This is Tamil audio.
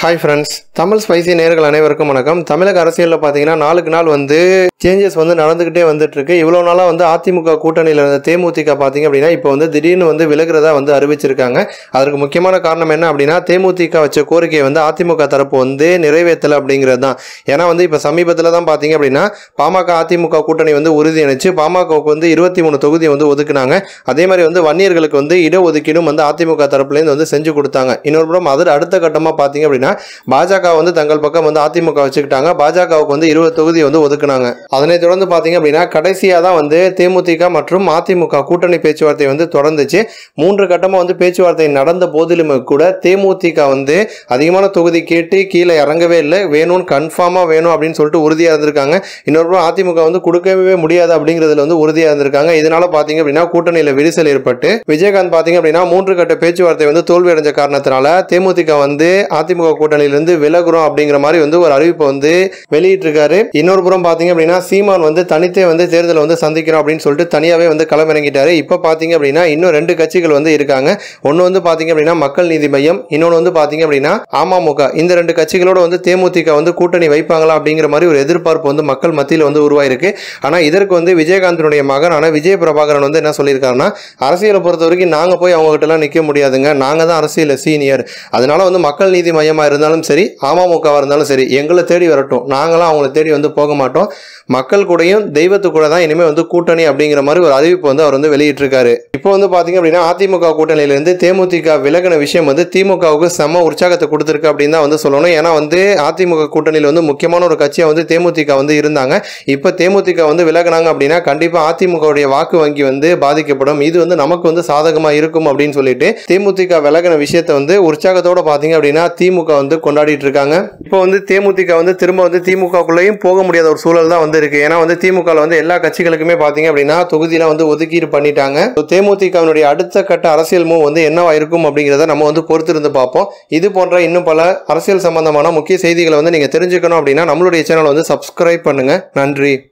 ஹாய் ஃப்ரெண்ட்ஸ் தமிழ் ஸ்பைசி நேர்கள் அனைவருக்கும் வணக்கம் தமிழக அரசியலில் பார்த்தீங்கன்னா நாளுக்கு நாள் வந்து சேஞ்சஸ் வந்து நடந்துக்கிட்டே வந்துட்டு இருக்கு இவ்வளோ நாளாக வந்து அதிமுக கூட்டணியில் இருந்த தேமுதிக பார்த்தீங்க அப்படின்னா இப்போ வந்து திடீர்னு வந்து விலகிறதா வந்து அறிவிச்சிருக்காங்க அதற்கு முக்கியமான காரணம் என்ன அப்படின்னா தேமுதிக வச்ச கோரிக்கையை வந்து அதிமுக தரப்பு வந்து நிறைவேற்றலை அப்படிங்கிறது தான் ஏன்னா வந்து இப்போ சமீபத்தில் தான் பார்த்தீங்க அப்படின்னா பாமக அதிமுக கூட்டணி வந்து உறுதி அணிச்சு பாமகவுக்கு வந்து இருபத்தி மூணு தொகுதியை வந்து ஒதுக்குனாங்க அதே மாதிரி வந்து வன்னியர்களுக்கு வந்து இடஒதுக்கீடும் வந்து அதிமுக தரப்புலேருந்து வந்து செஞ்சு கொடுத்தாங்க இன்னொரு புறம் அதில் அடுத்த கட்டமாக பார்த்தீங்க அப்படின்னா பார்த்தீங்கன்னா பாஜக வந்து தங்கள் பக்கம் வந்து அதிமுக வச்சுக்கிட்டாங்க பாஜகவுக்கு வந்து இருபது தொகுதி வந்து ஒதுக்குனாங்க அதனை தொடர்ந்து பார்த்தீங்க அப்படின்னா கடைசியாக தான் வந்து தேமுதிக மற்றும் அதிமுக கூட்டணி பேச்சுவார்த்தை வந்து தொடர்ந்துச்சு மூன்று கட்டமாக வந்து பேச்சுவார்த்தை நடந்த போதிலுமே கூட தேமுதிக வந்து அதிகமான தொகுதி கேட்டு கீழே இறங்கவே இல்லை வேணும்னு கன்ஃபார்மாக வேணும் அப்படின்னு சொல்லிட்டு உறுதியாக இருந்திருக்காங்க இன்னொரு அதிமுக வந்து கொடுக்கவே முடியாது அப்படிங்கிறதுல வந்து உறுதியாக இருந்திருக்காங்க இதனால பார்த்தீங்க அப்படின்னா கூட்டணியில் விரிசல் ஏற்பட்டு விஜயகாந்த் பார்த்தீங்க அப்படின்னா மூன்று கட்ட பேச்சுவார்த்தை வந்து தோல்வி அடைஞ்ச காரணத்தினால தேமுதிக வந்து அதிமுக கூட்டணியிலிருந்து விலகுறோம் அப்படிங்கிற மாதிரி வந்து ஒரு அறிவிப்பை வந்து வெளியிட்டிருக்காரு இன்னொரு புறம் பார்த்தீங்க அப்படின்னா சீமான் வந்து தனித்தே வந்து தேர்தலை வந்து சந்திக்கிறோம் அப்படின்னு சொல்லிட்டு தனியாகவே வந்து களமிறங்கிட்டாரு இப்போ பார்த்தீங்க அப்படின்னா இன்னும் ரெண்டு கட்சிகள் வந்து இருக்காங்க ஒன்று வந்து பார்த்தீங்க அப்படின்னா மக்கள் நீதி மையம் இன்னொன்று வந்து பார்த்தீங்க அப்படின்னா அமமுக இந்த ரெண்டு கட்சிகளோட வந்து தேமுதிக வந்து கூட்டணி வைப்பாங்களா அப்படிங்கிற மாதிரி ஒரு எதிர்பார்ப்பு வந்து மக்கள் மத்தியில் வந்து உருவாயிருக்கு ஆனால் இதற்கு வந்து விஜயகாந்தனுடைய மகன் விஜய பிரபாகரன் வந்து என்ன சொல்லியிருக்காருன்னா அரசியலை பொறுத்த வரைக்கும் நாங்கள் போய் எல்லாம் நிற்க முடியாதுங்க நாங்கள் தான் அரசியல் சீனியர் அதனால வந்து மக்கள் நீதி மையமாக இருந்தாலும் சரி அமமுகவாக இருந்தாலும் சரி எங்களை தேடி வரட்டும் நாங்களாம் அவங்கள தேடி வந்து போக மாட்டோம் மக்கள் கூடயும் தெய்வத்து கூட தான் இனிமேல் வந்து கூட்டணி அப்படிங்கிற மாதிரி ஒரு அறிவிப்பு வந்து அவர் வந்து வெளியிட்டிருக்காரு இப்போ வந்து பார்த்தீங்க அப்படின்னா அதிமுக கூட்டணியிலேருந்து தேமுதிக விலகின விஷயம் வந்து திமுகவுக்கு செம உற்சாகத்தை கொடுத்துருக்கு அப்படின்னு தான் வந்து சொல்லணும் ஏன்னா வந்து அதிமுக கூட்டணியில் வந்து முக்கியமான ஒரு கட்சியாக வந்து தேமுதிக வந்து இருந்தாங்க இப்போ தேமுதிக வந்து விலகினாங்க அப்படின்னா கண்டிப்பாக அதிமுகவுடைய வாக்கு வங்கி வந்து பாதிக்கப்படும் இது வந்து நமக்கு வந்து சாதகமாக இருக்கும் அப்படின்னு சொல்லிட்டு தேமுதிக விலகின விஷயத்தை வந்து உற்சாகத்தோட பார்த்தீங்க அப்படின்னா திமுக வந்து கொண்டாடிட்டு இருக்காங்க இப்போ வந்து தேமுதிக வந்து திரும்ப வந்து திமுகக்குள்ளேயும் போக முடியாத ஒரு சூழல் தான் வந்து இருக்கு ஏன்னா வந்து திமுகவில் வந்து எல்லா கட்சிகளுக்குமே பாத்தீங்க அப்படின்னா தொகுதியெலாம் வந்து ஒதுக்கீடு பண்ணிட்டாங்க தேமுதிகவினுடைய அடுத்த கட்ட அரசியல் மூவ் வந்து என்னவா இருக்கும் அப்படிங்கிறத நம்ம வந்து பொறுத்திருந்து பார்ப்போம் இது போன்ற இன்னும் பல அரசியல் சம்பந்தமான முக்கிய செய்திகளை வந்து நீங்கள் தெரிஞ்சுக்கணும் அப்படின்னா நம்மளுடைய சேனலை வந்து சப்ஸ்கிரைப் பண்ணுங்கள் நன்றி